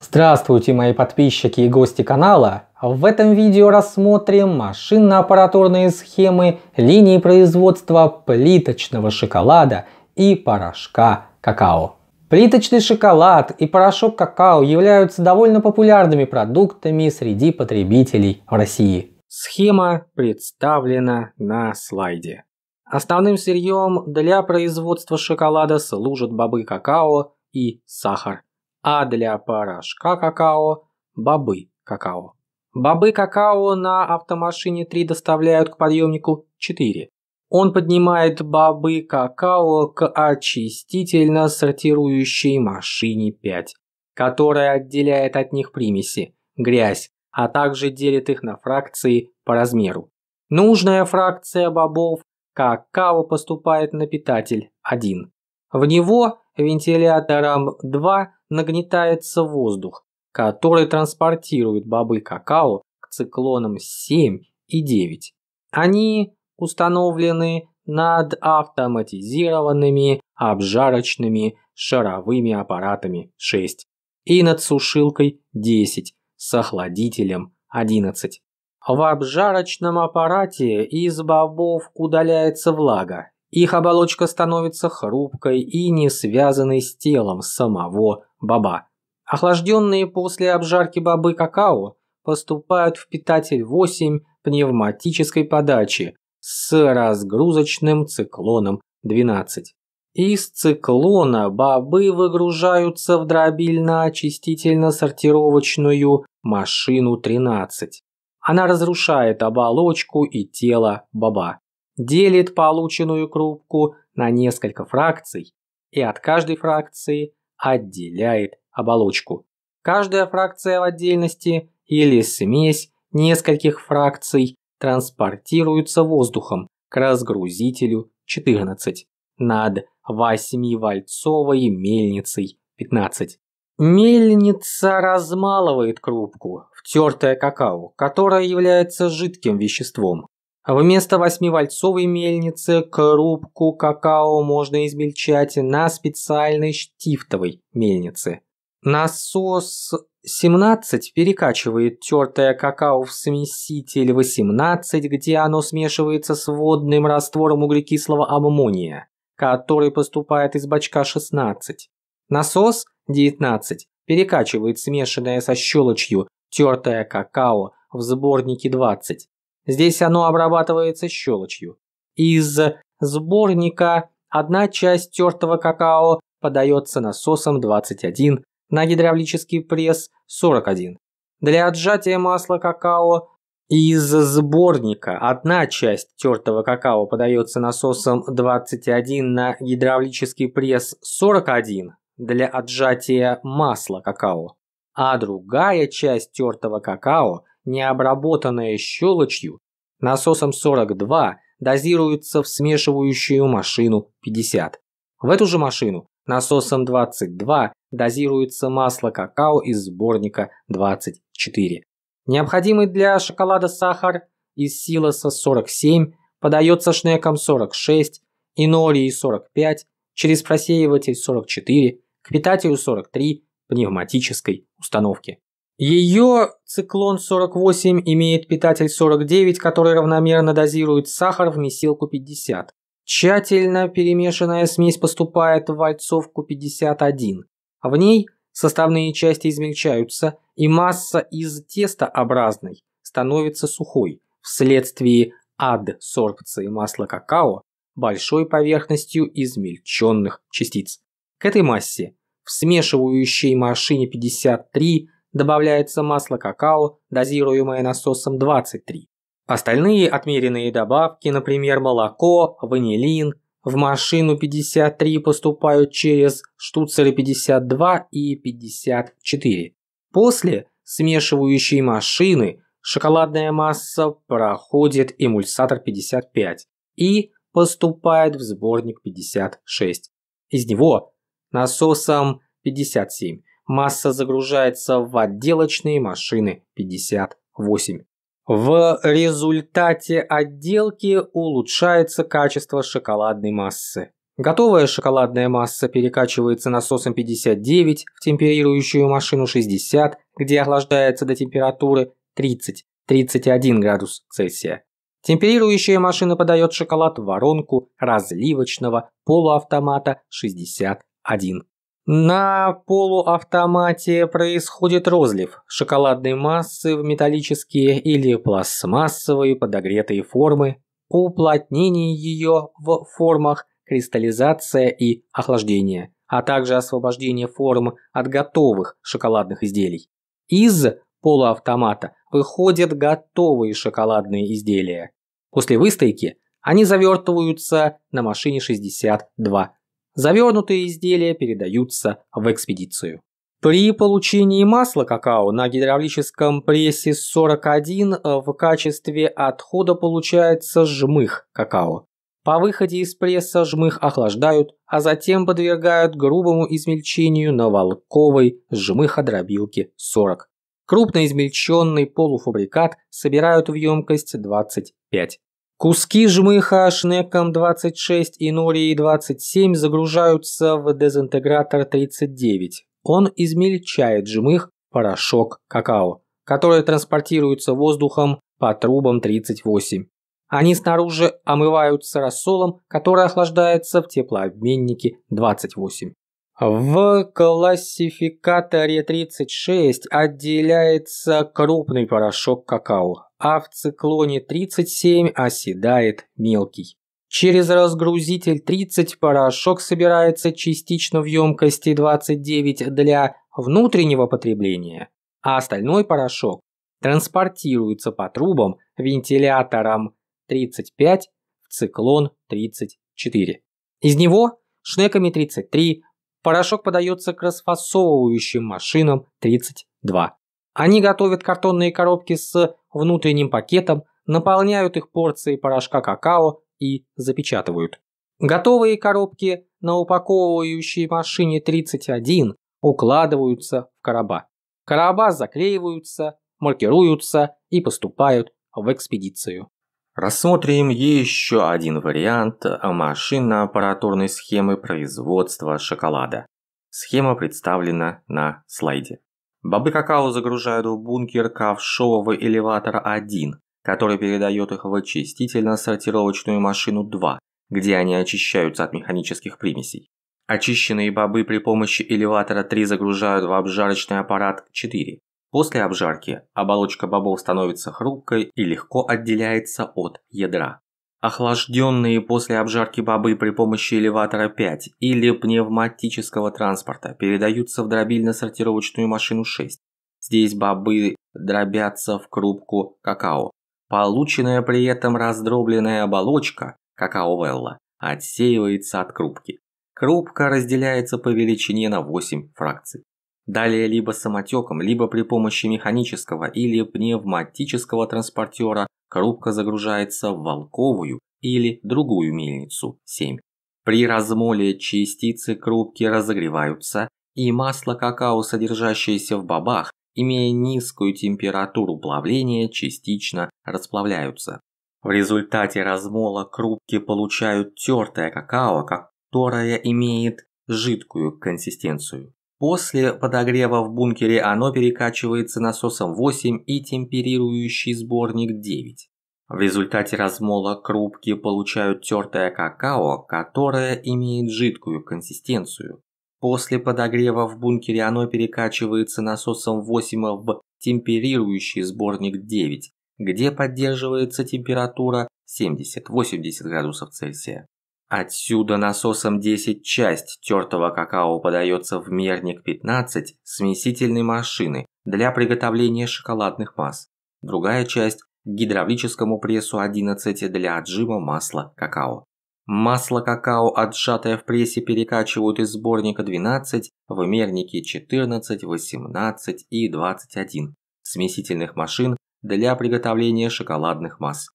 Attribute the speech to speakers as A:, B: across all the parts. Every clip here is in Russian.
A: Здравствуйте, мои подписчики и гости канала! В этом видео рассмотрим машинно-аппаратурные схемы линии производства плиточного шоколада и порошка какао. Плиточный шоколад и порошок какао являются довольно популярными продуктами среди потребителей в России. Схема представлена на слайде. Основным сырьем для производства шоколада служат бобы какао и сахар а для порошка какао – бобы какао. Бобы какао на автомашине 3 доставляют к подъемнику 4. Он поднимает бобы какао к очистительно-сортирующей машине 5, которая отделяет от них примеси, грязь, а также делит их на фракции по размеру. Нужная фракция бобов какао поступает на питатель 1. В него вентилятором 2 нагнетается воздух, который транспортирует бобы какао к циклонам 7 и 9. Они установлены над автоматизированными обжарочными шаровыми аппаратами 6 и над сушилкой 10 с охладителем 11. В обжарочном аппарате из бобов удаляется влага. Их оболочка становится хрупкой и не связанной с телом самого баба. Охлажденные после обжарки бобы какао поступают в питатель 8 пневматической подачи с разгрузочным циклоном 12. Из циклона бобы выгружаются в дробильно-очистительно-сортировочную машину 13. Она разрушает оболочку и тело баба, делит полученную крупку на несколько фракций и от каждой фракции отделяет оболочку. Каждая фракция в отдельности или смесь нескольких фракций транспортируется воздухом к разгрузителю 14 над 8-вальцовой мельницей 15. Мельница размалывает крупку, в втертое какао, которое является жидким веществом, а вместо восьмивальцовой мельницы крупку какао можно измельчать на специальной штифтовой мельнице. Насос 17 перекачивает тертое какао в смеситель 18, где оно смешивается с водным раствором углекислого аммония, который поступает из бачка 16. Насос 19 перекачивает смешанное со щелочью тертое какао в сборнике 20, Здесь оно обрабатывается щелочью. Из сборника одна часть тертого какао подается насосом 21 на гидравлический пресс 41. Для отжатия масла какао из сборника одна часть тертого какао подается насосом 21 на гидравлический пресс 41 для отжатия масла какао, а другая часть тертого какао не обработанное щелочью, насосом 42 дозируется в смешивающую машину 50. В эту же машину насосом 22 дозируется масло какао из сборника 24. Необходимый для шоколада сахар из силоса 47 подается шнеком 46, инорией 45, через просеиватель 44, к питателю 43 пневматической установки. Ее циклон 48 имеет питатель 49, который равномерно дозирует сахар в месилку 50. Тщательно перемешанная смесь поступает в вальцовку 51. В ней составные части измельчаются, и масса из тестообразной становится сухой вследствие адсорбции масла какао большой поверхностью измельченных частиц. К этой массе в смешивающей машине 53 добавляется масло какао, дозируемое насосом 23. Остальные отмеренные добавки, например, молоко, ванилин, в машину 53 поступают через штуцеры 52 и 54. После смешивающей машины шоколадная масса проходит эмульсатор 55 и поступает в сборник 56. Из него насосом 57 масса загружается в отделочные машины 58. В результате отделки улучшается качество шоколадной массы. Готовая шоколадная масса перекачивается насосом 59 в темперирующую машину 60, где охлаждается до температуры 30-31 градус Цельсия. Темперирующая машина подает шоколад в воронку разливочного полуавтомата 61. На полуавтомате происходит розлив шоколадной массы в металлические или пластмассовые подогретые формы, уплотнение ее в формах, кристаллизация и охлаждение, а также освобождение форм от готовых шоколадных изделий. Из полуавтомата выходят готовые шоколадные изделия. После выстойки они завертываются на машине 62 Завернутые изделия передаются в экспедицию. При получении масла какао на гидравлическом прессе 41 э, в качестве отхода получается жмых какао. По выходе из пресса жмых охлаждают, а затем подвергают грубому измельчению на волковой жмыходробилке 40. Крупно измельченный полуфабрикат собирают в емкость 25 Куски жмыха e Шнеком-26 и Нории-27 загружаются в дезинтегратор-39. Он измельчает жмых, порошок, какао, который транспортируется воздухом по трубам 38. Они снаружи омываются рассолом, который охлаждается в теплообменнике 28. В классификаторе 36 отделяется крупный порошок какао, а в циклоне 37 оседает мелкий. Через разгрузитель 30 порошок собирается частично в емкости 29 для внутреннего потребления, а остальной порошок транспортируется по трубам вентиляторам 35 в циклон 34. Из него шнеками 33 порошок подается к расфасовывающим машинам 32. Они готовят картонные коробки с внутренним пакетом, наполняют их порции порошка какао и запечатывают. Готовые коробки на упаковывающей машине 31 укладываются в короба. Короба заклеиваются, маркируются и поступают в экспедицию. Рассмотрим еще один вариант машинно-аппаратурной схемы производства шоколада. Схема представлена на слайде. Бобы какао загружают в бункер ковшового элеватор 1, который передает их в очистительно-сортировочную машину 2, где они очищаются от механических примесей. Очищенные бобы при помощи элеватора 3 загружают в обжарочный аппарат 4. После обжарки оболочка бобов становится хрупкой и легко отделяется от ядра охлажденные после обжарки бобы при помощи элеватора 5 или пневматического транспорта передаются в дробильно-сортировочную машину 6. Здесь бобы дробятся в крупку какао. Полученная при этом раздробленная оболочка какао-велла отсеивается от крупки. Крупка разделяется по величине на 8 фракций. Далее либо самотеком, либо при помощи механического или пневматического транспортера коробка загружается в волковую или другую мельницу 7. При размоле частицы коробки разогреваются, и масло какао, содержащееся в бобах, имея низкую температуру плавления, частично расплавляются. В результате размола крупки получают тертое какао, которое имеет жидкую консистенцию. После подогрева в бункере оно перекачивается насосом 8 и темперирующий сборник 9. В результате размола крупки получают тертое какао, которое имеет жидкую консистенцию. После подогрева в бункере оно перекачивается насосом 8 в темперирующий сборник 9, где поддерживается температура 70-80 градусов Цельсия. Отсюда насосом 10 часть тертого какао подается в мерник 15 смесительной машины для приготовления шоколадных масс. Другая часть – к гидравлическому прессу 11 для отжима масла какао. Масло какао, отжатое в прессе, перекачивают из сборника 12 в мерники 14, 18 и 21 смесительных машин для приготовления шоколадных масс.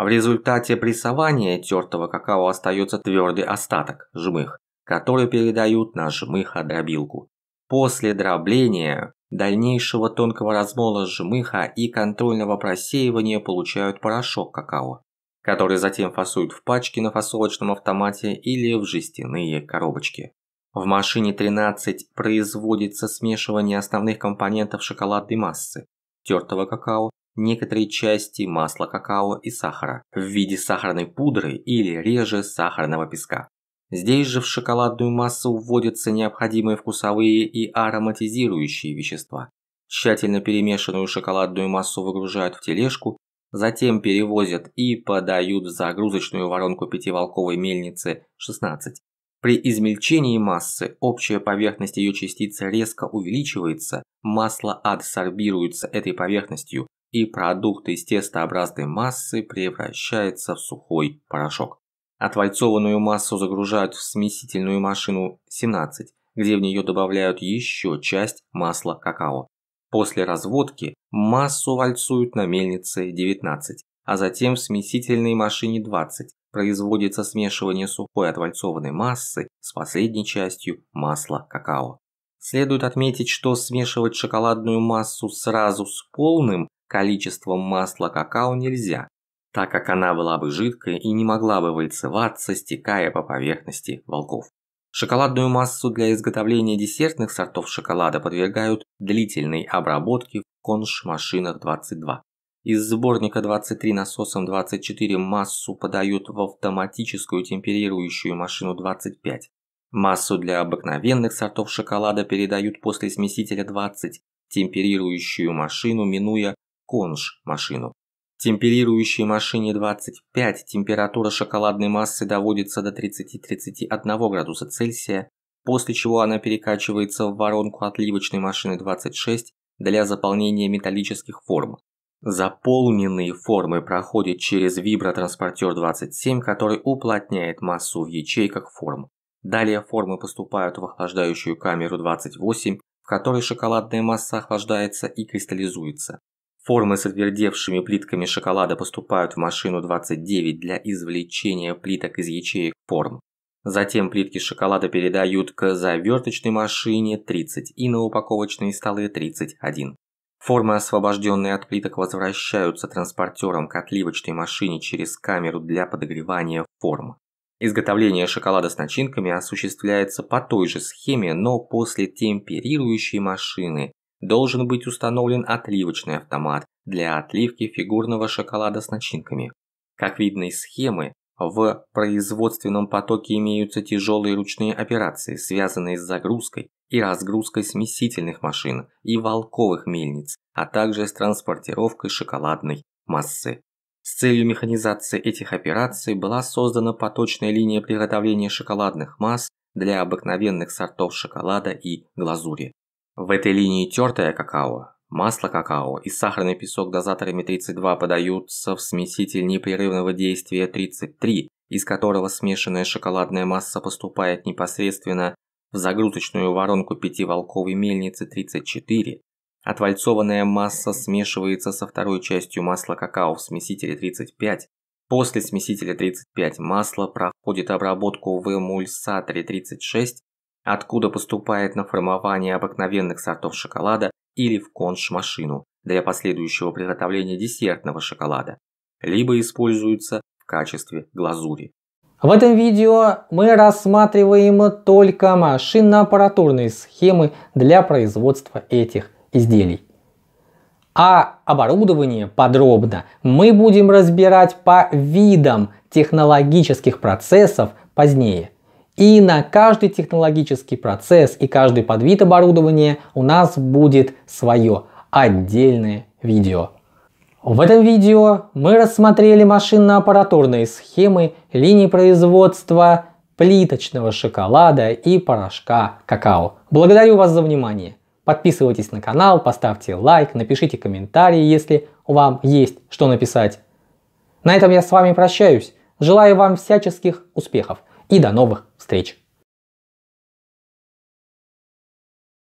A: А в результате прессования тертого какао остается твердый остаток – жмых, который передают на жмыха-дробилку. После дробления, дальнейшего тонкого размола жмыха и контрольного просеивания получают порошок какао, который затем фасуют в пачки на фасовочном автомате или в жестяные коробочки. В машине 13 производится смешивание основных компонентов шоколадной массы, тертого какао, некоторые части масла какао и сахара в виде сахарной пудры или реже сахарного песка. Здесь же в шоколадную массу вводятся необходимые вкусовые и ароматизирующие вещества. Тщательно перемешанную шоколадную массу выгружают в тележку, затем перевозят и подают в загрузочную воронку пятиволковой мельницы 16. При измельчении массы общая поверхность ее частицы резко увеличивается, масло адсорбируется этой поверхностью, и продукт из тестообразной массы превращается в сухой порошок. Отвальцованную массу загружают в смесительную машину 17, где в нее добавляют еще часть масла какао. После разводки массу вальцуют на мельнице 19, а затем в смесительной машине 20 производится смешивание сухой отвальцованной массы с последней частью масла какао. Следует отметить, что смешивать шоколадную массу сразу с полным количеством масла какао нельзя, так как она была бы жидкой и не могла бы вальцеваться, стекая по поверхности волков. Шоколадную массу для изготовления десертных сортов шоколада подвергают длительной обработке в конш-машинах 22. Из сборника 23 насосом 24 массу подают в автоматическую темперирующую машину 25. Массу для обыкновенных сортов шоколада передают после смесителя 20, темперирующую машину, минуя конш машину. Темперирующей машине 25 температура шоколадной массы доводится до 30-31 градуса Цельсия, после чего она перекачивается в воронку отливочной машины 26 для заполнения металлических форм. Заполненные формы проходят через вибротранспортер 27, который уплотняет массу в ячейках форм. Далее формы поступают в охлаждающую камеру 28, в которой шоколадная масса охлаждается и кристаллизуется. Формы с отвердевшими плитками шоколада поступают в машину 29 для извлечения плиток из ячеек форм. Затем плитки шоколада передают к заверточной машине 30 и на упаковочные столы 31. Формы, освобожденные от плиток, возвращаются транспортером к отливочной машине через камеру для подогревания форм. Изготовление шоколада с начинками осуществляется по той же схеме, но после темперирующей машины, должен быть установлен отливочный автомат для отливки фигурного шоколада с начинками. Как видно из схемы, в производственном потоке имеются тяжелые ручные операции, связанные с загрузкой и разгрузкой смесительных машин и волковых мельниц, а также с транспортировкой шоколадной массы. С целью механизации этих операций была создана поточная линия приготовления шоколадных масс для обыкновенных сортов шоколада и глазури. В этой линии тертое какао, масло какао и сахарный песок дозаторами 32 подаются в смеситель непрерывного действия 33, из которого смешанная шоколадная масса поступает непосредственно в загрузочную воронку пятиволковой мельницы 34. Отвальцованная масса смешивается со второй частью масла какао в смесителе 35. После смесителя 35 масло проходит обработку в эмульсаторе 36 откуда поступает на формование обыкновенных сортов шоколада или в конш-машину для последующего приготовления десертного шоколада, либо используются в качестве глазури. В этом видео мы рассматриваем только машинно-аппаратурные схемы для производства этих изделий. А оборудование подробно мы будем разбирать по видам технологических процессов позднее – и на каждый технологический процесс и каждый подвид оборудования у нас будет свое отдельное видео. В этом видео мы рассмотрели машинно-аппаратурные схемы линий производства плиточного шоколада и порошка какао. Благодарю вас за внимание. Подписывайтесь на канал, поставьте лайк, напишите комментарии, если вам есть что написать. На этом я с вами прощаюсь. Желаю вам всяческих успехов и до новых встреч!